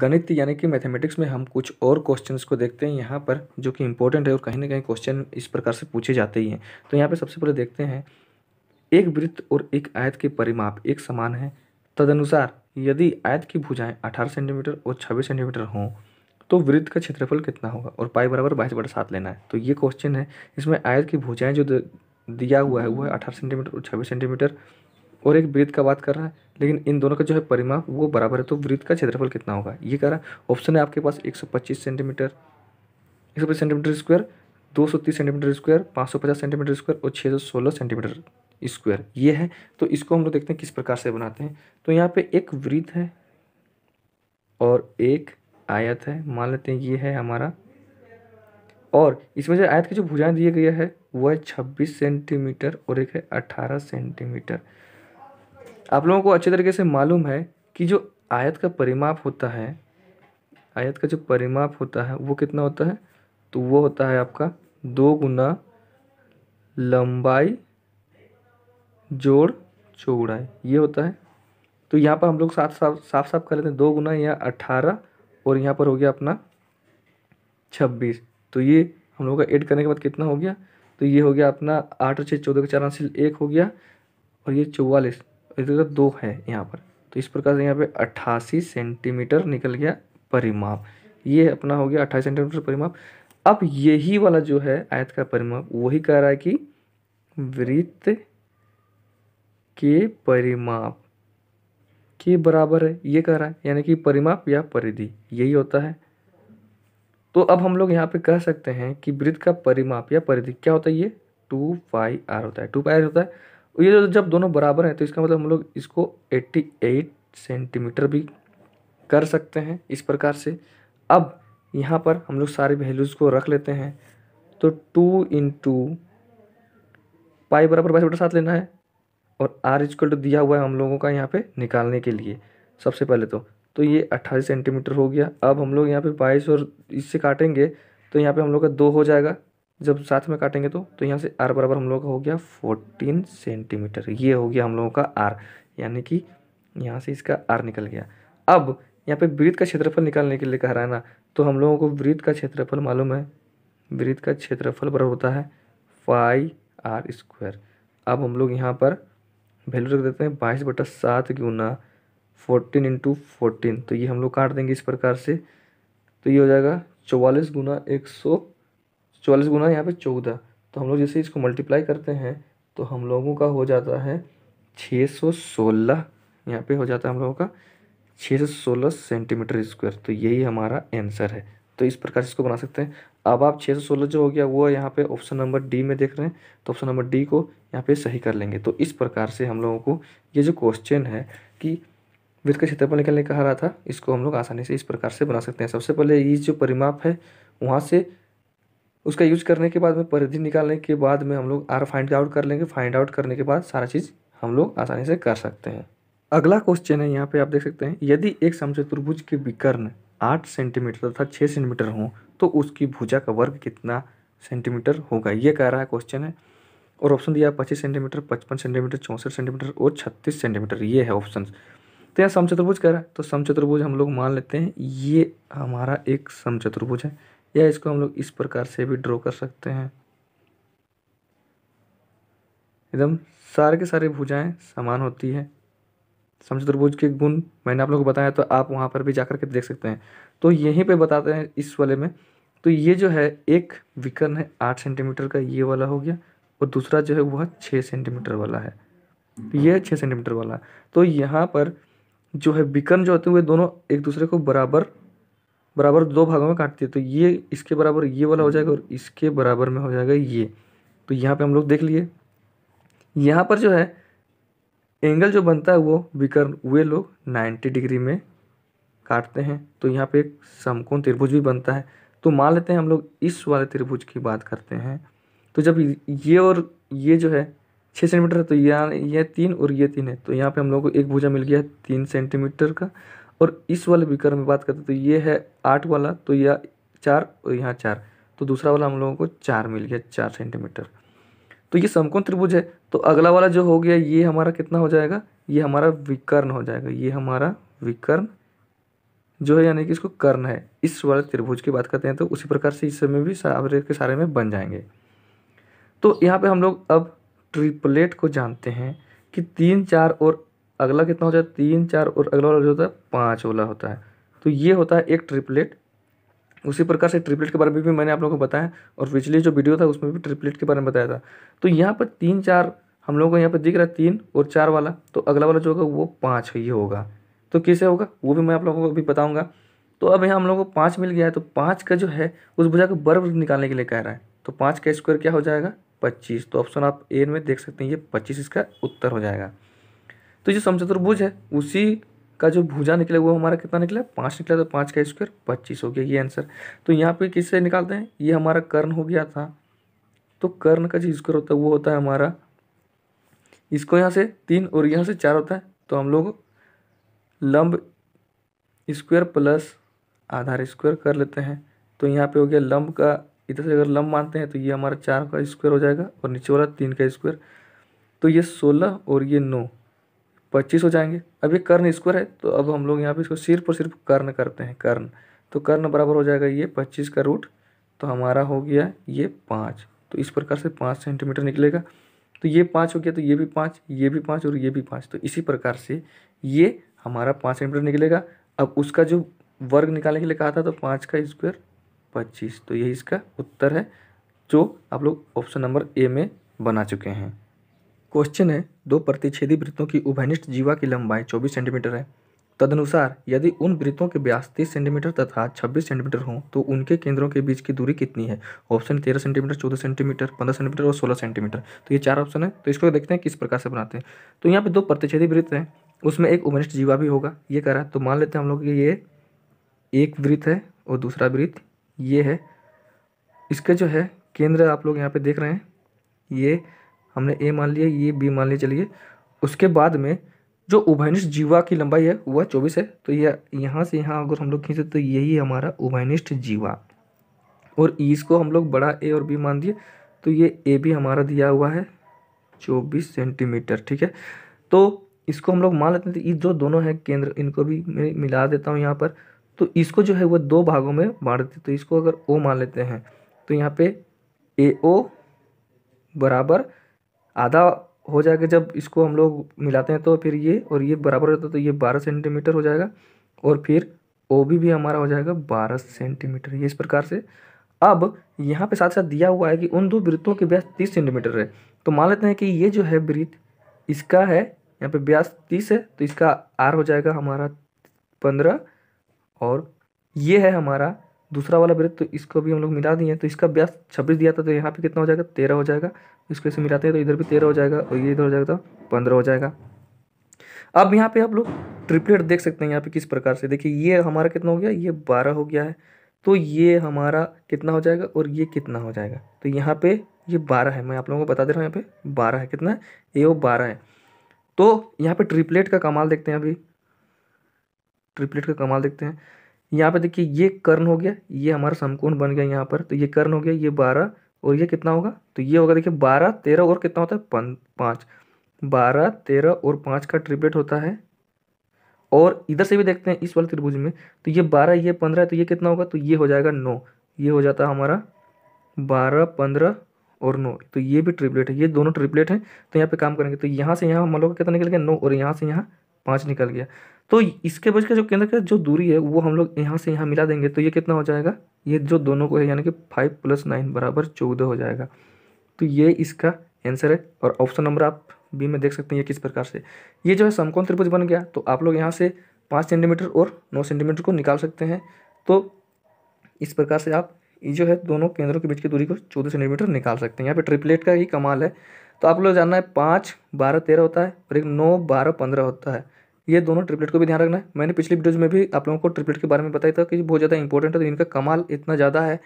गणित यानी कि मैथमेटिक्स में हम कुछ और क्वेश्चंस को देखते हैं यहाँ पर जो कि इंपॉर्टेंट है और कहीं ना कहीं क्वेश्चन इस प्रकार से पूछे जाते ही हैं तो यहाँ पे सबसे पहले देखते हैं एक वृत्त और एक आयत के परिमाप एक समान है तदनुसार यदि आयत की भुजाएं 18 सेंटीमीटर और 26 सेंटीमीटर हों तो वृत्त का क्षेत्रफल कितना होगा और पाई बराबर बाईस बटा सात लेना है तो ये क्वेश्चन है इसमें आयत की भुजाएँ जो दिया हुआ है वो है अठारह सेंटीमीटर और छब्बीस सेंटीमीटर और एक वृत्त का बात कर रहा है लेकिन इन दोनों का जो है परिमाप वो बराबर है तो वृत्त का क्षेत्रफल कितना होगा ये कह रहा है ऑप्शन है आपके पास 125 सेंटीमीटर एक centimetre square 230 centimetre square 550 centimetre square और 616 सेंटीमीटर स्क्वायर ये है तो इसको हम लोग देखते हैं किस प्रकार से बनाते हैं तो यहाँ पर एक वृत्त है और एक आयत है मान लेते हैं ये है हमारा और इसमें जो आयत की जो भुजाएं दी गई है वह है छब्बीस सेंटीमीटर और एक है अठारह सेंटीमीटर आप लोगों को अच्छे तरीके से मालूम है कि जो आयत का परिमाप होता है आयत का जो परिमाप होता है वो कितना होता है तो वो होता है आपका दो गुना लंबाई जोड़ चौड़ाई ये होता है तो यहाँ पर हम लोग साफ साफ साफ साफ कर लेते हैं दो गुना यहाँ अठारह और यहाँ पर हो गया अपना छब्बीस तो ये हम लोग का एड करने के बाद कितना हो गया तो ये हो गया अपना आठ और छः चौदह के चार हासिल एक हो गया और ये चौवालीस इधर दो है यहाँ पर तो इस प्रकार से यहाँ पे अट्ठासी सेंटीमीटर निकल गया परिमाप ये अपना हो गया अट्ठाईस सेंटीमीटर परिमाप अब यही वाला जो है आयत का परिमाप वही कह रहा है कि वृत्त के परिमाप के बराबर है ये कह रहा है यानी कि परिमाप या परिधि यही होता है तो अब हम लोग यहाँ पे कह सकते हैं कि वृत्त का परिमाप या परिधि क्या होता है ये टू पाई आर होता है टू पाई होता है ये जब दोनों बराबर हैं तो इसका मतलब हम लोग इसको 88 सेंटीमीटर भी कर सकते हैं इस प्रकार से अब यहाँ पर हम लोग सारे वैल्यूज़ को रख लेते हैं तो टू इन टू पाई बराबर बाईस बटा सात लेना है और आर इजकल टू दिया हुआ है हम लोगों का यहाँ पे निकालने के लिए सबसे पहले तो तो ये अट्ठाईस सेंटीमीटर हो गया अब हम लोग यहाँ पे बाईस और इससे काटेंगे तो यहाँ पे हम लोग का दो हो जाएगा जब साथ में काटेंगे तो तो यहाँ से आर बराबर हम लोग का हो गया फोर्टीन सेंटीमीटर ये हो गया हम लोगों का आर यानी कि यहाँ से इसका आर निकल गया अब यहाँ पे वृत्त का क्षेत्रफल निकालने के लिए कह रहा है ना तो हम लोगों को वृत्त का क्षेत्रफल मालूम है वृत्त का क्षेत्रफल बराबर होता है फाइव आर स्क्वायर अब हम लोग यहाँ पर वैल्यू रख देते हैं बाईस बटा सात गुना फोर्टीन इंटू फोर्टीन तो ये हम लोग काट देंगे इस प्रकार से तो ये हो जाएगा चौवालीस गुना एक सौ चौवालीस गुना यहाँ पे चौदह तो हम लोग जैसे इसको मल्टीप्लाई करते हैं तो हम लोगों का हो जाता है छः सौ सोलह यहाँ पर हो जाता है हम लोगों का छः सौ सोलह सेंटीमीटर स्क्वायर तो यही हमारा आंसर है तो इस प्रकार से इसको बना सकते हैं अब आप छः सौ सोलह जो हो गया वो यहाँ पे ऑप्शन नंबर डी में देख रहे हैं तो ऑप्शन नंबर डी को यहाँ पे सही कर लेंगे तो इस प्रकार से हम लोगों को ये जो क्वेश्चन है कि वृत्त का क्षेत्रफल निकलने कहा रहा था इसको हम लोग आसानी से इस प्रकार से बना सकते हैं सबसे पहले ये जो परिमाप है वहाँ से उसका यूज करने के बाद में परिधि निकालने के बाद में हम लोग आर फाइंड आउट कर लेंगे फाइंड आउट करने के बाद सारा चीज़ हम लोग आसानी से कर सकते हैं अगला क्वेश्चन है यहाँ पे आप देख सकते हैं यदि एक समचतुर्भुज के विकर्ण आठ सेंटीमीटर तथा छः सेंटीमीटर हों तो उसकी भुजा का वर्ग कितना सेंटीमीटर होगा ये कह रहा है क्वेश्चन है और ऑप्शन दिया है पच्चीस सेंटीमीटर पचपन सेंटीमीटर चौंसठ सेंटीमीटर और छत्तीस सेंटीमीटर ये है ऑप्शन तो यहाँ समचतुर्भुज कह रहा है तो समचतुर्भुज हम लोग मान लेते हैं ये हमारा एक समचतुर्भुज है या इसको हम लोग इस प्रकार से भी ड्रॉ कर सकते हैं एकदम सारे के सारे भुजाएं समान होती है समचतुर्भुज के गुण मैंने आप लोगों को बताया तो आप वहाँ पर भी जाकर के देख सकते हैं तो यहीं पे बताते हैं इस वाले में तो ये जो है एक विकर्ण है आठ सेंटीमीटर का ये वाला हो गया और दूसरा जो है वह छः सेंटीमीटर वाला है ये छः सेंटीमीटर वाला तो यहाँ पर जो है विकर्ण जो होते हुए दोनों एक दूसरे को बराबर बराबर दो भागों में काटती है तो ये इसके बराबर ये वाला हो जाएगा और इसके बराबर में हो जाएगा ये तो यहाँ पे हम लोग देख लिए यहाँ पर जो है एंगल जो बनता है वो विकर्ण वे लोग नाइन्टी डिग्री में काटते हैं तो यहाँ पे एक समकोण त्रिभुज भी बनता है तो मान लेते हैं हम लोग इस वाले त्रिभुज की बात करते हैं तो जब ये और ये जो है छः सेंटीमीटर है तो यहाँ ये तीन और ये तीन है तो यहाँ पर हम लोग को एक भुजा मिल गया तीन सेंटीमीटर का और इस वाले विकर्ण में बात करते तो ये है आठ वाला तो यह चार और यहाँ चार तो दूसरा वाला हम लोगों को चार मिल गया चार सेंटीमीटर तो ये समकोण त्रिभुज है तो अगला वाला जो हो गया ये हमारा कितना हो जाएगा ये हमारा विकर्ण हो जाएगा ये हमारा विकर्ण जो है यानी कि इसको कर्ण है इस वाले त्रिभुज की बात करते हैं तो उसी प्रकार से इस समय भी सारे के सारे में बन जाएंगे तो यहाँ पे हम लोग अब ट्रिपलेट को जानते हैं कि तीन चार और अगला कितना हो जाता है तीन चार और अगला वाला जो होता है पाँच वाला होता है तो ये होता है एक ट्रिपलेट उसी प्रकार से ट्रिपलेट के बारे में भी मैंने आप लोगों को बताया और पिछले जो वीडियो था उसमें भी ट्रिपलेट के बारे में बताया था तो यहाँ पर तीन चार हम लोगों को यहाँ पर दिख रहा है तीन और चार वाला तो अगला वाला जो होगा वो पाँच ये होगा तो कैसे होगा वो भी मैं आप लोगों को अभी बताऊँगा तो अब यहाँ हम लोगों को पाँच मिल गया है तो पाँच का जो है उस भुजा को बर्फ निकालने के लिए कह रहा है तो पाँच का स्क्वायर क्या हो जाएगा पच्चीस तो ऑप्शन आप ए में देख सकते हैं ये पच्चीस इसका उत्तर हो जाएगा तो जो समचतुर्भुज है उसी का जो भुजा निकला वो हमारा कितना निकला पाँच निकला तो पाँच का स्क्वायर पच्चीस हो गया ये आंसर तो यहाँ पे किससे निकालते हैं ये हमारा कर्ण हो गया था तो कर्ण का जो स्क्वायर होता है वो होता है हमारा इसको यहाँ से तीन और यहाँ से चार होता है तो हम लोग लंब स्क्वायर प्लस आधार स्क्वायर कर लेते हैं तो यहाँ पे हो गया लंब का इधर से अगर लंब मानते हैं तो ये हमारा चार का स्क्वायर हो जाएगा और नीचे वाला तीन का स्क्वायर तो ये सोलह और ये नौ पच्चीस हो जाएंगे अब ये कर्ण स्क्वायर है तो अब हम लोग यहाँ पे इसको सिर्फ और सिर्फ कर्ण करते हैं कर्ण तो कर्ण बराबर हो जाएगा ये पच्चीस का रूट तो हमारा हो गया ये पाँच तो इस प्रकार से पाँच सेंटीमीटर निकलेगा तो ये पाँच हो गया तो ये भी पाँच ये भी पाँच और ये भी पाँच तो इसी प्रकार से ये हमारा पाँच सेंटीमीटर निकलेगा अब उसका जो वर्ग निकालने के लिए कहा था तो पाँच का स्क्वायर पच्चीस तो यही इसका उत्तर है जो आप लोग ऑप्शन नंबर ए में बना चुके हैं क्वेश्चन है दो प्रतिच्छेदी वृत्तों की उभयनिष्ठ जीवा की लंबाई 24 सेंटीमीटर है तदनुसार यदि उन वृत्तों के व्यास 30 सेंटीमीटर तथा 26 सेंटीमीटर हों तो उनके केंद्रों के बीच की दूरी कितनी है ऑप्शन 13 सेंटीमीटर 14 सेंटीमीटर 15 सेंटीमीटर और 16 सेंटीमीटर तो ये चार ऑप्शन है तो इसको देखते हैं किस प्रकार से बनाते हैं तो यहाँ पे दो प्रतिच्छेदी वृत्त हैं उसमें एक उभनिष्ठ जीवा भी होगा ये करा तो मान लेते हैं हम लोग कि ये एक वृत्त है और दूसरा वृत्त ये है इसके जो है केंद्र आप लोग यहाँ पर देख रहे हैं ये हमने ए मान लिया ये बी मान लिया चलिए उसके बाद में जो उभयनिष्ठ जीवा की लंबाई है वह चौबीस है तो यह यहाँ से यहाँ अगर हम लोग खींचे तो यही हमारा उभयनिष्ठ जीवा और e इसको हम लोग बड़ा ए और बी मान दिए तो ये ए भी हमारा दिया हुआ है चौबीस सेंटीमीटर ठीक है तो इसको हम लोग मान लेते हैं तो ये जो दोनों है केंद्र इनको भी मैं मिला देता हूँ यहाँ पर तो इसको जो है वो दो भागों में बांट देते तो इसको अगर ओ मान लेते हैं तो यहाँ पे ए ओ बराबर आधा हो जाएगा जब इसको हम लोग मिलाते हैं तो फिर ये और ये बराबर होता है तो ये बारह सेंटीमीटर हो जाएगा और फिर ओ बी भी हमारा हो जाएगा बारह सेंटीमीटर ये इस प्रकार से अब यहाँ पे साथ साथ दिया हुआ है कि उन दो वृत्तों के ब्यास तीस सेंटीमीटर है तो मान लेते हैं कि ये जो है वृत्त इसका है यहाँ पे ब्यास तीस है तो इसका आर हो जाएगा हमारा पंद्रह और ये है हमारा दूसरा वाला वृत्त तो इसको भी हम लोग मिला दिए तो इसका व्यास छब्बीस दिया था तो यहाँ पे कितना हो जाएगा तेरह हो जाएगा इसको ऐसे मिलाते हैं तो इधर भी तेरह हो जाएगा और ये इधर हो जाएगा तो पंद्रह हो जाएगा अब यहाँ पे आप लोग ट्रिपलेट देख सकते हैं यहाँ पे किस प्रकार से देखिए ये हमारा कितना हो गया ये बारह हो गया है तो ये हमारा कितना हो जाएगा और ये कितना हो जाएगा तो यहाँ पे ये बारह है मैं आप लोगों को बता दे रहा हूँ यहाँ पे बारह है कितना है ये वो बारह है तो यहाँ पे ट्रिपलेट का कमाल देखते हैं अभी ट्रिपलेट का कमाल देखते हैं यहाँ पे देखिए ये कर्ण हो गया ये हमारा समकोण बन गया यहाँ पर तो ये कर्ण हो गया ये बारह और ये कितना होगा तो ये होगा देखिए बारह तेरह और कितना होता है पाँच बारह तेरह और पाँच का ट्रिपलेट होता है और इधर से भी देखते हैं इस वाले त्रिभुज में तो ये बारह ये पंद्रह तो ये कितना होगा तो ये हो जाएगा नौ ये हो जाता है हमारा बारह पंद्रह और नौ तो ये भी ट्रिपलेट है ये दोनों ट्रिपलेट हैं तो यहाँ पे काम करेंगे तो यहाँ से यहाँ हम लोग कितना निकल गया नौ और यहाँ से यहाँ पाँच निकल गया तो इसके बीच का जो केंद्र का जो दूरी है वो हम लोग यहाँ से यहाँ मिला देंगे तो ये कितना हो जाएगा ये जो दोनों को है यानी कि फाइव प्लस नाइन बराबर चौदह हो जाएगा तो ये इसका आंसर है और ऑप्शन नंबर आप बी में देख सकते हैं ये किस प्रकार से ये जो है समकोण त्रिभुज बन गया तो आप लोग यहाँ से पाँच सेंटीमीटर और नौ सेंटीमीटर को निकाल सकते हैं तो इस प्रकार से आप ये जो है दोनों केंद्रों के बीच की दूरी को चौदह सेंटीमीटर निकाल सकते हैं यहाँ पर ट्रिपलेट का ही कमाल है तो आप लोग जानना है पाँच बारह तेरह होता है और एक नौ बारह पंद्रह होता है ये दोनों ट्रिपलेट को भी ध्यान रखना है मैंने पिछली वीडियोज़ में भी आप लोगों को ट्रिपलेट के बारे में बताया था कि बहुत ज़्यादा इंपॉर्टेंट है तो इनका कमाल इतना ज़्यादा है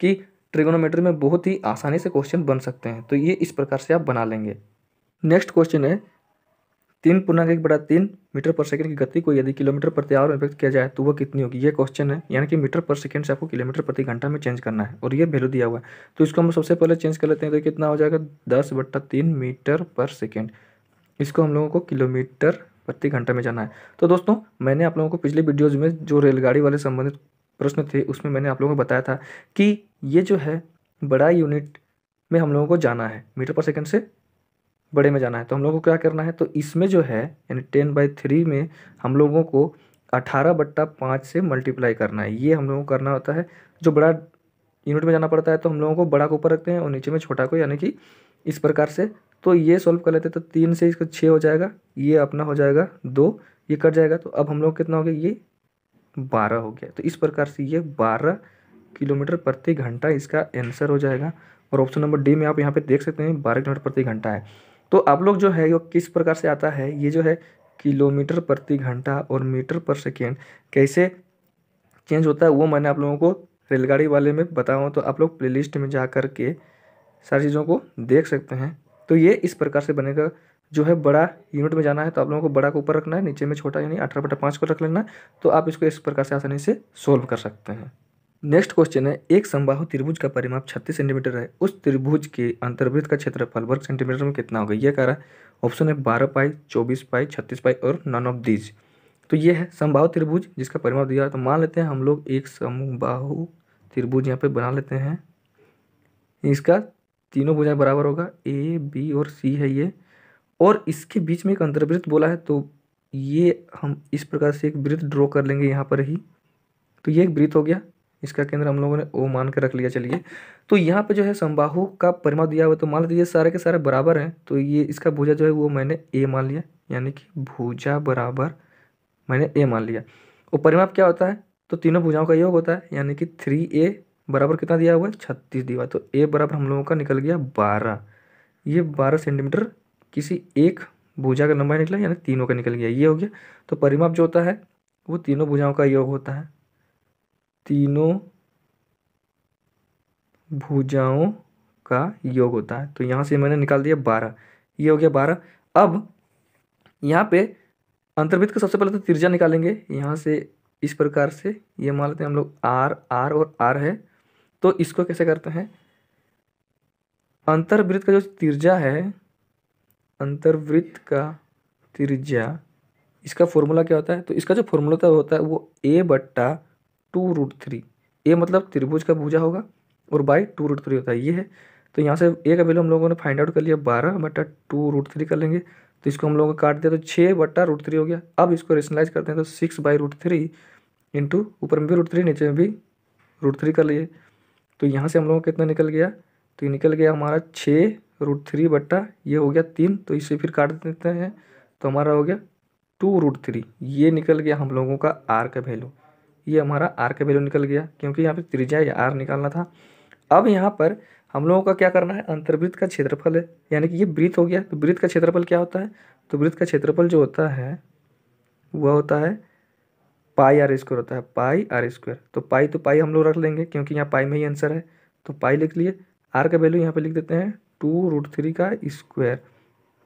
कि ट्रिगोनोमेट्री में बहुत ही आसानी से क्वेश्चन बन सकते हैं तो ये इस प्रकार से आप बना लेंगे नेक्स्ट क्वेश्चन है तीन पूर्णांक एक बड़ा तीन मीटर पर सेकंड की गति को यदि किलोमीटर प्रति आवर में व्यक्त किया जाए तो वह कितनी होगी ये क्वेश्चन है यानी कि मीटर पर सेकंड से आपको किलोमीटर प्रति घंटा में चेंज करना है और ये वैल्यू दिया हुआ है तो इसको हम सबसे पहले चेंज कर लेते हैं तो कितना हो जाएगा दस बट्टा तीन मीटर पर सेकेंड इसको हम लोगों को किलोमीटर प्रति घंटे में जाना है तो दोस्तों मैंने आप लोगों को पिछले वीडियोज़ में जो रेलगाड़ी वाले संबंधित प्रश्न थे उसमें मैंने आप लोगों को बताया था कि ये जो है बड़ा यूनिट में हम लोगों को जाना है मीटर पर सेकेंड से बड़े में जाना है तो हम लोगों को क्या करना है तो इसमें जो है यानी टेन बाई थ्री में हम लोगों को अठारह बट्टा पाँच से मल्टीप्लाई करना है ये हम लोगों को करना होता है जो बड़ा यूनिट में जाना पड़ता है तो हम लोगों को बड़ा को ऊपर रखते हैं और नीचे में छोटा को यानी कि इस प्रकार से तो ये सॉल्व कर लेते हैं तो तीन से इसका छः हो जाएगा ये अपना हो जाएगा दो ये कट जाएगा तो अब हम लोग कितना हो गया ये बारह हो गया तो इस प्रकार से ये बारह किलोमीटर प्रति घंटा इसका आंसर हो जाएगा और ऑप्शन नंबर डी में आप यहाँ पे देख सकते हैं बारह किलोमीटर प्रति घंटा है तो आप लोग जो है वो किस प्रकार से आता है ये जो है किलोमीटर प्रति घंटा और मीटर पर सेकेंड कैसे चेंज होता है वो मैंने आप लोगों को रेलगाड़ी वाले में बताऊँ तो आप लोग प्ले में जा कर के सारी चीज़ों को देख सकते हैं तो ये इस प्रकार से बनेगा जो है बड़ा यूनिट में जाना है तो आप लोगों को बड़ा को ऊपर रखना है नीचे में छोटा यानी अठारह बटा पाँच को रख लेना है तो आप इसको इस प्रकार से आसानी से सोल्व कर सकते हैं नेक्स्ट क्वेश्चन है एक समबाहु त्रिभुज का परिमाप 36 सेंटीमीटर है उस त्रिभुज के अंतर्वृत्त का क्षेत्रफल वर्ग सेंटीमीटर में कितना होगा यह कह रहा है ऑप्शन है बारह पाई चौबीस पाई छत्तीस पाई और नन ऑफ दीज तो ये है समबाहु त्रिभुज जिसका परिमाप दिया तो मान लेते हैं हम लोग एक समूह त्रिभुज यहाँ पर बना लेते हैं इसका तीनों भुजाएं बराबर होगा ए बी और सी है ये और इसके बीच में एक अंतर्वृत्त बोला है तो ये हम इस प्रकार से एक वृत्त ड्रॉ कर लेंगे यहाँ पर ही तो ये एक वृत्त हो गया इसका केंद्र हम लोगों ने ओ मान के रख लिया चलिए तो यहाँ पर जो है संबाहु का परिमाण दिया हुआ तो मान लीजिए सारे के सारे बराबर हैं तो ये इसका भुजा जो है वो मैंने ए मान लिया यानी कि भुजा बराबर मैंने ए मान लिया और परिमाप क्या होता है तो तीनों भुजाओं का योग होता है यानी कि थ्री ए बराबर कितना दिया हुआ है छत्तीस दिया तो ए बराबर हम लोगों का निकल गया बारह ये बारह सेंटीमीटर किसी एक भुजा का लंबाई निकला यानी तीनों का निकल गया ये हो गया तो परिमाप जो होता है वो तीनों भुजाओं का योग होता है तीनों भुजाओं का योग होता है तो यहाँ से मैंने निकाल दिया बारह ये हो गया बारह अब यहाँ पे अंतर्भित का सबसे पहले तो तिरजा निकालेंगे यहाँ से इस प्रकार से ये मान लेते हैं हम लोग आर आर और आर है तो इसको कैसे करते हैं अंतर्वृत्त का जो तिरजा है अंतर्वृत्त का तिरजा इसका फॉर्मूला क्या होता है तो इसका जो फॉर्मूला होता, होता है वो ए बट्टा टू रूट थ्री ए मतलब त्रिभुज का भुजा होगा और बाई टू रूट थ्री होता है ये है तो यहाँ से ए का वैल्यू हम लोगों ने फाइंड आउट कर लिया बारह बट्टा टू रूट थ्री कर लेंगे तो इसको हम लोगों ने काट दिया तो छः बट्टा रूट थ्री हो गया अब इसको रेशनलाइज करते हैं तो six by root three into ऊपर में भी रूट थ्री नीचे में भी रूट थ्री कर लिए तो यहाँ से हम लोगों को कितना निकल गया तो ये निकल गया हमारा छः रूट थ्री बट्टा ये हो गया तीन तो इसे फिर काट देते हैं तो हमारा हो गया टू रूट थ्री ये निकल गया हम लोगों का आर का वैल्यू ये हमारा आर का वैल्यू निकल गया क्योंकि यहाँ पे त्रिज्या या आर निकालना था अब यहाँ पर हम लोगों का क्या करना है अंतर्वृत्त का क्षेत्रफल है यानी कि ये वृत्त हो गया तो वृत्त का क्षेत्रफल क्या होता है तो वृत्त का क्षेत्रफल जो होता है वह होता है पाई आर स्क्वायर होता है पाई आर स्क्वायर तो पाई तो पाई हम लोग रख लेंगे क्योंकि यहाँ पाई में ही आंसर है तो पाई लिख लिए आर का वैल्यू यहाँ पे लिख देते हैं टू रूट थ्री का स्क्वायर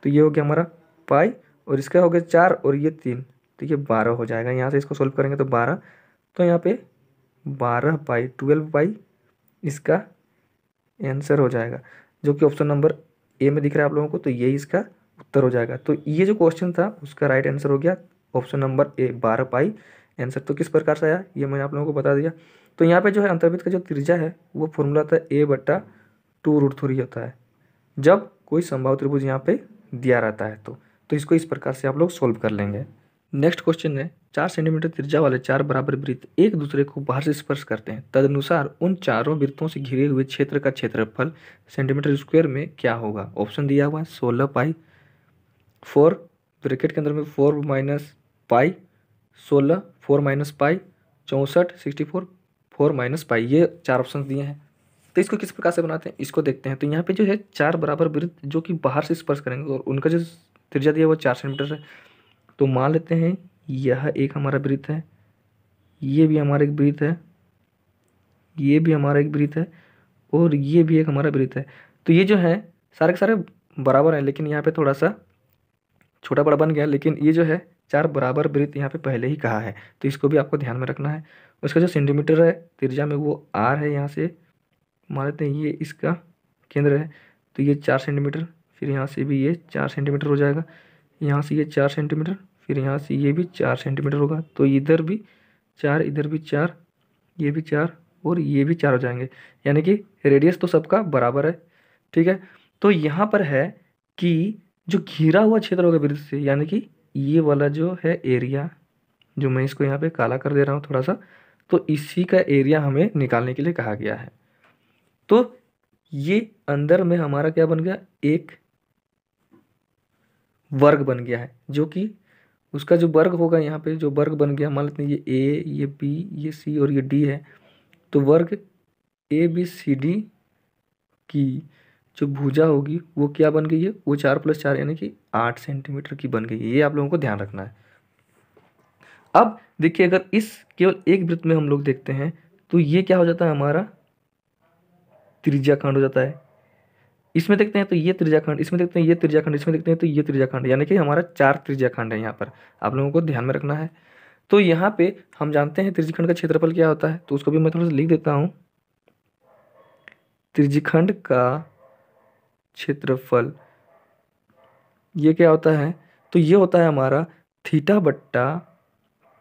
तो ये हो गया हमारा पाई और इसका हो गया चार और ये तीन तो ये बारह हो जाएगा यहाँ से इसको सोल्व करेंगे तो बारह तो यहाँ पे बारह पाई ट्वेल्व पाई इसका आंसर हो जाएगा जो कि ऑप्शन नंबर ए में दिख रहा है आप लोगों को तो ये इसका उत्तर हो जाएगा तो ये जो क्वेश्चन था उसका राइट आंसर हो गया ऑप्शन नंबर ए बारह पाई आंसर तो किस प्रकार से आया ये मैंने आप लोगों को बता दिया तो यहाँ पे जो है अंतर्वृत्त का जो त्रिज्या है वो फॉर्मूला होता है ए बट्टा टू रूट थ्री होता है जब कोई संभाव त्रिभुज यहाँ पे दिया रहता है तो तो इसको इस प्रकार से आप लोग सोल्व कर लेंगे नेक्स्ट क्वेश्चन है चार सेंटीमीटर त्रिज्या वाले चार बराबर वृत्त एक दूसरे को बाहर से स्पर्श करते हैं तदनुसार उन चारों वृत्तों से घिरे हुए क्षेत्र का क्षेत्रफल सेंटीमीटर स्क्वायर में क्या होगा ऑप्शन दिया हुआ है सोलह पाई फोर ब्रैकेट के अंदर में फोर माइनस पाई सोलह फोर माइनस पाई चौंसठ sixty four four minus pi ये चार ऑप्शन दिए हैं तो इसको किस प्रकार से बनाते हैं इसको देखते हैं तो यहाँ पे जो है चार बराबर वृत्त जो कि बाहर से स्पर्श करेंगे और उनका जो त्रिज्या दिया वो चार सेंटीमीटर है तो मान लेते हैं यह एक हमारा वृत्त है ये भी हमारा एक वृत्त है ये भी हमारा एक वृत्त है और ये भी एक हमारा वृत्त है तो ये जो है सारे के सारे बराबर हैं लेकिन यहाँ पर थोड़ा सा छोटा बड़ा बन गया लेकिन ये जो है चार बराबर वृत्त यहाँ पे पहले ही कहा है तो इसको भी आपको ध्यान में रखना है उसका जो सेंटीमीटर है तिरजा में वो आर है यहाँ से मान लेते हैं ये इसका केंद्र है तो ये चार सेंटीमीटर फिर यहाँ से भी ये चार सेंटीमीटर हो जाएगा यहाँ से ये चार सेंटीमीटर फिर यहाँ से ये भी चार सेंटीमीटर होगा तो इधर भी चार इधर भी चार ये भी चार और ये भी चार हो जाएंगे यानी कि रेडियस तो सबका बराबर है ठीक है तो यहाँ पर है कि जो घिरा हुआ क्षेत्र होगा वृत्त से यानी कि ये वाला जो है एरिया जो मैं इसको यहाँ पे काला कर दे रहा हूँ थोड़ा सा तो इसी का एरिया हमें निकालने के लिए कहा गया है तो ये अंदर में हमारा क्या बन गया एक वर्ग बन गया है जो कि उसका जो वर्ग होगा यहाँ पे जो वर्ग बन गया मान लेते हैं ये ए ये बी ये सी और ये डी है तो वर्ग ए बी सी डी की जो भुजा होगी वो क्या बन गई है वो चार प्लस चार यानी कि आठ सेंटीमीटर की बन गई है ये आप लोगों को ध्यान रखना है अब देखिए अगर इस केवल एक वृत्त में हम लोग देखते हैं तो ये क्या हो जाता है हमारा त्रिज्याखंड हो जाता है इसमें देखते हैं तो ये त्रिज्याखंड इसमें देखते हैं ये त्रिज्याखंड इसमें देखते हैं तो ये त्रिज्याखंड यानी कि हमारा चार त्रिज्याखंड है यहाँ पर आप लोगों को ध्यान में रखना है तो यहाँ पे हम जानते हैं त्रिज्यखंड का क्षेत्रफल क्या होता है तो उसको भी मैं थोड़ा सा लिख देता हूँ त्रिज्यखंड का क्षेत्रफल ये क्या होता है तो ये होता है हमारा थीटा बट्टा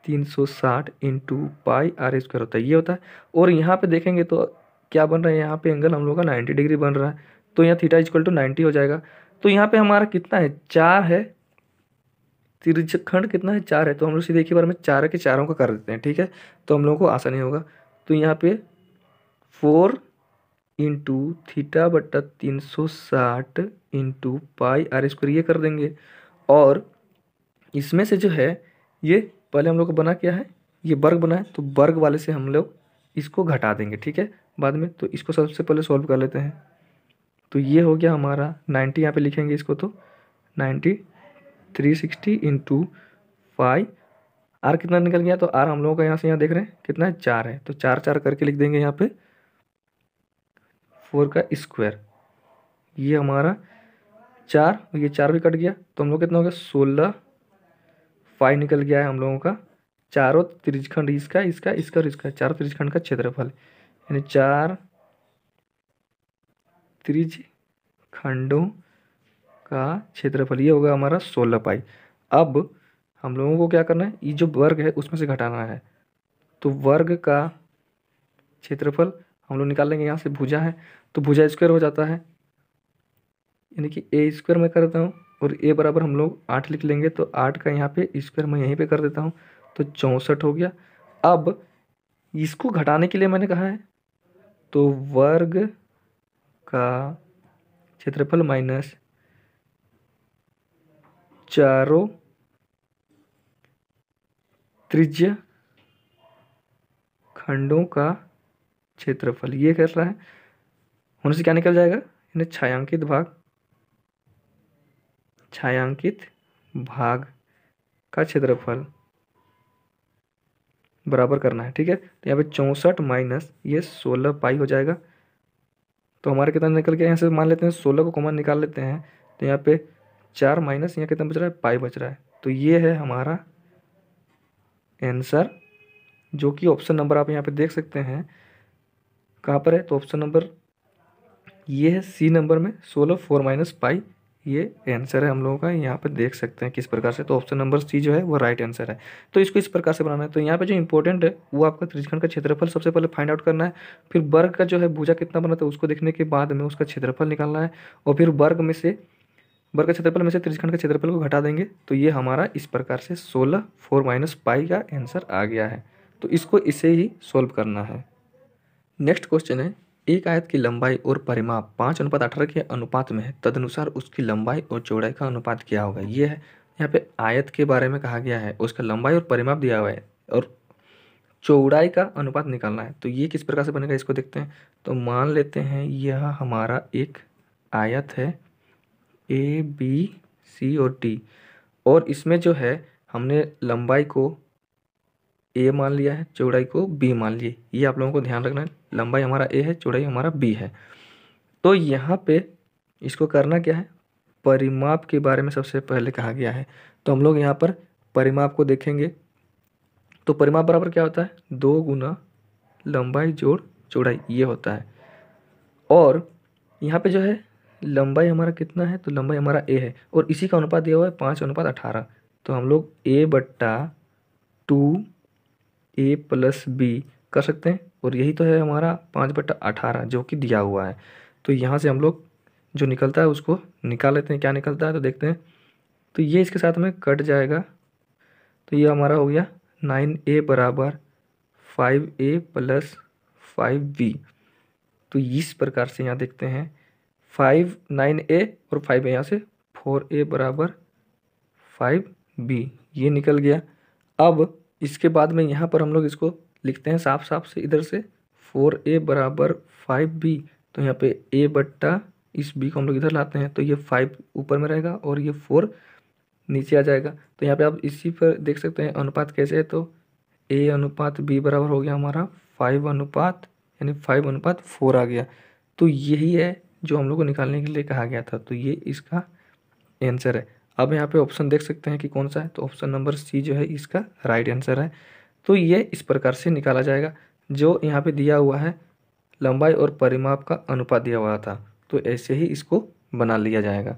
360 इंटू पाई आर स्क्वायर होता है ये होता है और यहाँ पे देखेंगे तो क्या बन रहा है यहाँ पे एंगल हम लोग का 90 डिग्री बन रहा है तो यहाँ थीटा इज्कवल टू नाइन्टी हो जाएगा तो यहाँ पे हमारा कितना है चार है त्रिजखंड कितना है चार है तो हम लोग सीधे एक ही बार में चार के चारों का कर देते हैं ठीक है तो हम लोगों को आसानी होगा तो यहाँ पे फोर इंटू थीटा बटा तीन सौ साठ इंटू पाई आर स्क्वायर ये कर देंगे और इसमें से जो है ये पहले हम लोग को बना क्या है ये वर्ग बना है तो वर्ग वाले से हम लोग इसको घटा देंगे ठीक है बाद में तो इसको सबसे पहले सॉल्व कर लेते हैं तो ये हो गया हमारा नाइन्टी यहाँ पे लिखेंगे इसको तो ninety three sixty into five R कितना निकल गया तो आर हम लोगों का यहाँ से यहाँ देख रहे हैं कितना है चार है तो चार चार करके लिख देंगे यहाँ पे फोर का स्क्वायर ये हमारा चार ये चार भी कट गया तो हम लोग कितना हो गया सोलह फाइव निकल गया है हम लोगों का चारों त्रिजखंड इसका इसका इसका और इसका चारों त्रिजखंड का क्षेत्रफल यानी चार त्रिज खंडों का क्षेत्रफल ये होगा हमारा सोलह पाई अब हम लोगों को क्या करना है ये जो वर्ग है उसमें से घटाना है तो वर्ग का क्षेत्रफल हम लोग निकाल लेंगे यहाँ से भुजा है तो भुजा स्क्वायर हो जाता है यानी कि ए स्क्वायर मैं देता हूँ और ए बराबर हम लोग आठ लिख लेंगे तो आठ का यहाँ पे स्क्वायर मैं यहीं पे कर देता हूँ तो चौंसठ हो गया अब इसको घटाने के लिए मैंने कहा है तो वर्ग का क्षेत्रफल माइनस चारों त्रिज्य खंडों का क्षेत्रफल ये कर रहा है उनसे क्या निकल जाएगा यानी छायांकित भाग छायांकित भाग का क्षेत्रफल बराबर करना है ठीक है तो यहाँ पे चौंसठ माइनस ये सोलह पाई हो जाएगा तो हमारे कितना निकल गया यहाँ से मान लेते हैं सोलह को कॉमन निकाल लेते हैं तो यहाँ पे चार माइनस यहाँ कितना बच रहा है पाई बच रहा है तो ये है हमारा आंसर जो कि ऑप्शन नंबर आप यहाँ पे देख सकते हैं कहाँ पर है तो ऑप्शन नंबर ये है सी नंबर में सोलह फोर माइनस पाई ये आंसर है हम लोगों का यहाँ पर देख सकते हैं किस प्रकार से तो ऑप्शन नंबर सी जो है वो राइट आंसर है तो इसको इस प्रकार से बनाना है तो यहाँ पे जो इंपॉर्टेंट है वो आपका त्रिजखंड का क्षेत्रफल सबसे पहले फाइंड आउट करना है फिर वर्ग का जो है भूजा कितना बना था उसको देखने के बाद में उसका क्षेत्रफल निकालना है और फिर वर्ग में से वर्ग क्षेत्रफल में से त्रिजखंड का क्षेत्रफल को घटा देंगे तो ये हमारा इस प्रकार से सोलह फोर माइनस पाई का आंसर आ गया है तो इसको इसे ही सॉल्व करना है नेक्स्ट क्वेश्चन है एक आयत की लंबाई और परिमाप पाँच अनुपात अठारह के अनुपात में है तदनुसार उसकी लंबाई और चौड़ाई का अनुपात क्या होगा ये है यहाँ पे आयत के बारे में कहा गया है उसका लंबाई और परिमाप दिया हुआ है और चौड़ाई का अनुपात निकालना है तो ये किस प्रकार से बनेगा इसको देखते हैं तो मान लेते हैं यह हमारा एक आयत है ए बी सी और डी और इसमें जो है हमने लंबाई को ए मान लिया है चौड़ाई को बी मान लिए ये आप लोगों को ध्यान रखना है लंबाई हमारा ए है चौड़ाई हमारा बी है तो यहाँ पे इसको करना क्या है परिमाप के बारे में सबसे पहले कहा गया है तो हम लोग यहाँ पर परिमाप को देखेंगे तो परिमाप बराबर क्या होता है दो गुना लंबाई जोड़ चौड़ाई ये होता है और यहाँ पे जो है लंबाई हमारा कितना है तो लंबाई हमारा ए है और इसी का अनुपात दिया हुआ है पाँच अनुपात अठारह तो हम लोग ए बट्टा टू ए प्लस बी कर सकते हैं और यही तो है हमारा पाँच बट्टा अठारह जो कि दिया हुआ है तो यहाँ से हम लोग जो निकलता है उसको निकाल लेते हैं क्या निकलता है तो देखते हैं तो ये इसके साथ में कट जाएगा तो ये हमारा हो गया नाइन ए बराबर five A plus five B तो इस प्रकार से यहाँ देखते हैं फाइव नाइन ए और फाइव ए यहाँ से फोर ए बराबर फाइव बी ये निकल गया अब इसके बाद में यहाँ पर हम लोग इसको लिखते हैं साफ साफ से इधर से फोर ए बराबर फाइव बी तो यहाँ पे ए बट्टा इस बी को हम लोग इधर लाते हैं तो ये फाइव ऊपर में रहेगा और ये फोर नीचे आ जाएगा तो यहाँ पे आप इसी पर देख सकते हैं अनुपात कैसे है तो ए अनुपात बी बराबर हो गया हमारा फाइव अनुपात यानी फाइव अनुपात फोर आ गया तो यही है जो हम लोग को निकालने के लिए कहा गया था तो ये इसका आंसर है अब यहाँ पे ऑप्शन देख सकते हैं कि कौन सा है तो ऑप्शन नंबर सी जो है इसका राइट आंसर है तो ये इस प्रकार से निकाला जाएगा जो यहाँ पे दिया हुआ है लंबाई और परिमाप का अनुपात दिया हुआ था तो ऐसे ही इसको बना लिया जाएगा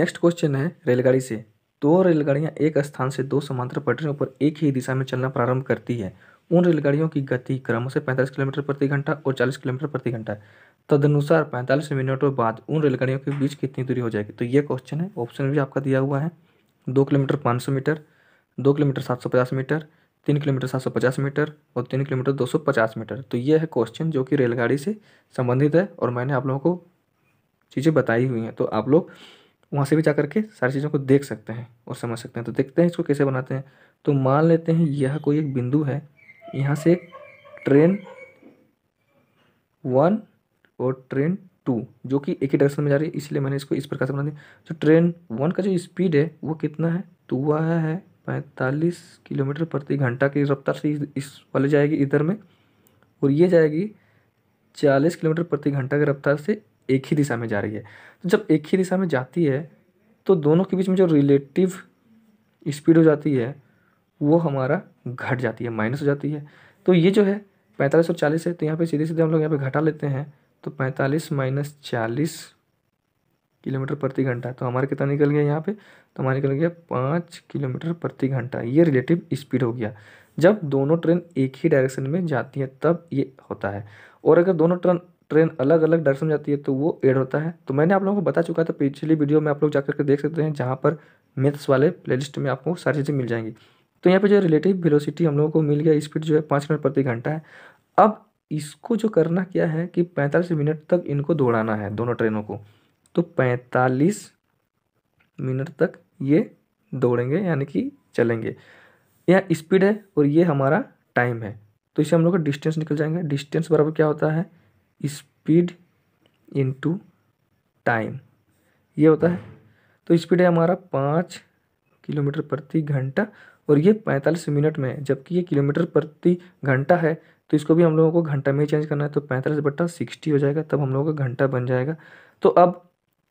नेक्स्ट क्वेश्चन है रेलगाड़ी से दो रेलगाड़ियाँ एक स्थान से दो समांतर पटरियों पर एक ही दिशा में चलना प्रारंभ करती है उन रेलगाड़ियों की गति क्रमशः पैंतालीस किलोमीटर प्रति घंटा और चालीस किलोमीटर प्रति घंटा तदनुसार पैंतालीस मिनटों बाद उन रेलगाड़ियों के बीच कितनी दूरी हो जाएगी तो ये क्वेश्चन है ऑप्शन भी आपका दिया हुआ है दो किलोमीटर पाँच सौ मीटर दो किलोमीटर सात सौ पचास मीटर तीन किलोमीटर सात सौ पचास मीटर और तीन किलोमीटर दो सौ पचास मीटर तो ये है क्वेश्चन जो कि रेलगाड़ी से संबंधित है और मैंने आप लोगों को चीज़ें बताई हुई हैं तो आप लोग वहाँ से भी जा करके सारी चीज़ों को देख सकते हैं और समझ सकते हैं तो देखते हैं इसको कैसे बनाते हैं तो मान लेते हैं यह कोई एक बिंदु है यहाँ से ट्रेन वन और ट्रेन टू जो कि एक ही डायरेक्शन में जा रही है इसलिए मैंने इसको इस प्रकार से बना दिया तो ट्रेन वन का जो स्पीड है वो कितना है तो वह है पैंतालीस किलोमीटर प्रति घंटा की रफ्तार से इस वाले जाएगी इधर में और ये जाएगी चालीस किलोमीटर प्रति घंटा की रफ्तार से एक ही दिशा में जा रही है तो जब एक ही दिशा में जाती है तो दोनों के बीच में जो रिलेटिव स्पीड हो जाती है वो हमारा घट जाती है माइनस हो जाती है तो ये जो है पैंतालीस और चालीस है तो यहाँ पे सीधे सीधे हम लोग यहाँ पे घटा लेते हैं तो पैंतालीस माइनस चालीस किलोमीटर प्रति घंटा तो हमारा कितना निकल गया यहाँ पे तो हमारा निकल गया पाँच किलोमीटर प्रति घंटा ये रिलेटिव स्पीड हो गया जब दोनों ट्रेन एक ही डायरेक्शन में जाती है तब ये होता है और अगर दोनों ट्रेन ट्रेन अलग अलग डायरेक्शन में जाती है तो वो एड होता है तो मैंने आप लोगों को बता चुका था पिछली वीडियो में आप लोग जा करके देख सकते हैं जहाँ पर मेथ्स वाले प्लेलिस्ट में आपको सारी चीज़ें मिल जाएंगी तो यहाँ पर जो रिलेटिव वेलोसिटी हम लोगों को मिल गया स्पीड जो है पाँच मिनट प्रति घंटा है अब इसको जो करना क्या है कि पैंतालीस मिनट तक इनको दौड़ाना है दोनों ट्रेनों को तो पैंतालीस मिनट तक ये दौड़ेंगे यानी कि चलेंगे यह स्पीड है और ये हमारा टाइम है तो इसे हम लोग का डिस्टेंस निकल जाएंगे डिस्टेंस बराबर क्या होता है स्पीड इनटू टाइम ये होता है तो स्पीड है हमारा पाँच किलोमीटर प्रति घंटा और ये पैंतालीस मिनट में है जबकि ये किलोमीटर प्रति घंटा है तो इसको भी हम लोगों को घंटा में ही चेंज करना है तो पैंतालीस बट्टा सिक्सटी हो जाएगा तब हम लोगों का घंटा बन जाएगा तो अब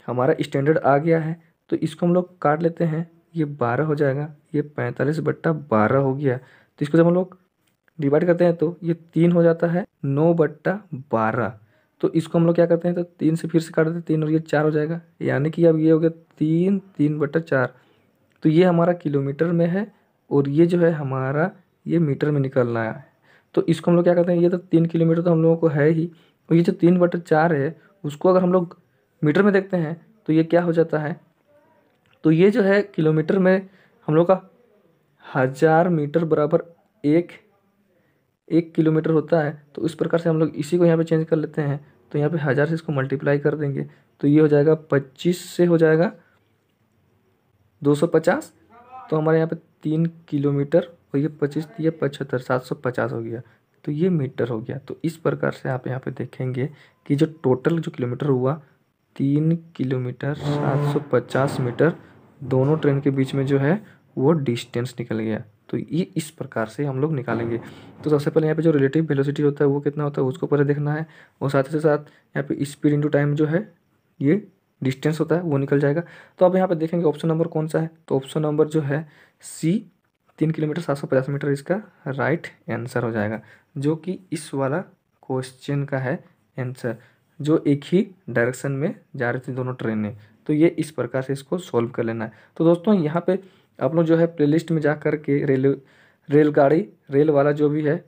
हमारा स्टैंडर्ड आ गया है तो इसको हम लोग काट लेते हैं ये बारह हो जाएगा ये पैंतालीस बट्टा बारह हो गया तो इसको जब हम लोग डिवाइड करते हैं तो ये तीन हो जाता है नौ बट्टा बारह तो इसको हम लोग क्या करते हैं तो तीन से फिर से काट देते हैं तीन और ये चार हो जाएगा यानी कि अब ये हो गया तीन तीन बट्टा चार तो ये हमारा किलोमीटर में है और ये जो है हमारा ये मीटर में निकलना है तो इसको हम लोग क्या करते हैं ये तो तीन किलोमीटर तो हम लोगों को है ही और ये जो तीन बटा चार है उसको अगर हम लोग मीटर में देखते हैं तो ये क्या हो जाता है तो ये जो है किलोमीटर में हम लोग का हज़ार मीटर बराबर एक एक किलोमीटर होता है तो उस प्रकार से हम लोग इसी को यहाँ पे चेंज कर लेते हैं तो यहाँ पे हज़ार से इसको मल्टीप्लाई कर देंगे तो ये हो जाएगा पच्चीस से हो जाएगा दो सौ पचास तो हमारे यहाँ पे तीन किलोमीटर और ये पच्चीस ये पचहत्तर सात सौ पचास हो गया तो ये मीटर हो गया तो इस प्रकार से आप यहाँ पे देखेंगे कि जो टोटल जो किलोमीटर हुआ तीन किलोमीटर सात सौ पचास मीटर दोनों ट्रेन के बीच में जो है वो डिस्टेंस निकल गया तो ये इस प्रकार से हम लोग निकालेंगे तो सबसे पहले यहाँ पे जो रिलेटिव वेलोसिटी होता है वो कितना होता है उसको पहले देखना है और साथ ही साथ यहाँ पे स्पीड इनटू टाइम जो है ये डिस्टेंस होता है वो निकल जाएगा तो अब यहाँ पे देखेंगे ऑप्शन नंबर कौन सा है तो ऑप्शन नंबर जो है सी तीन किलोमीटर सात सौ पचास मीटर इसका राइट आंसर हो जाएगा जो कि इस वाला क्वेश्चन का है आंसर जो एक ही डायरेक्शन में जा रही थी दोनों ट्रेनें तो ये इस प्रकार से इसको सॉल्व कर लेना है तो दोस्तों यहाँ पे आप लोग जो है प्लेलिस्ट में जा कर के रेल रेलगाड़ी रेल वाला जो भी है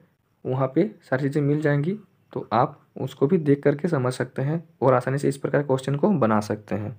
वहाँ पे सारी चीज़ें मिल जाएंगी तो आप उसको भी देख करके समझ सकते हैं और आसानी से इस प्रकार क्वेश्चन को बना सकते हैं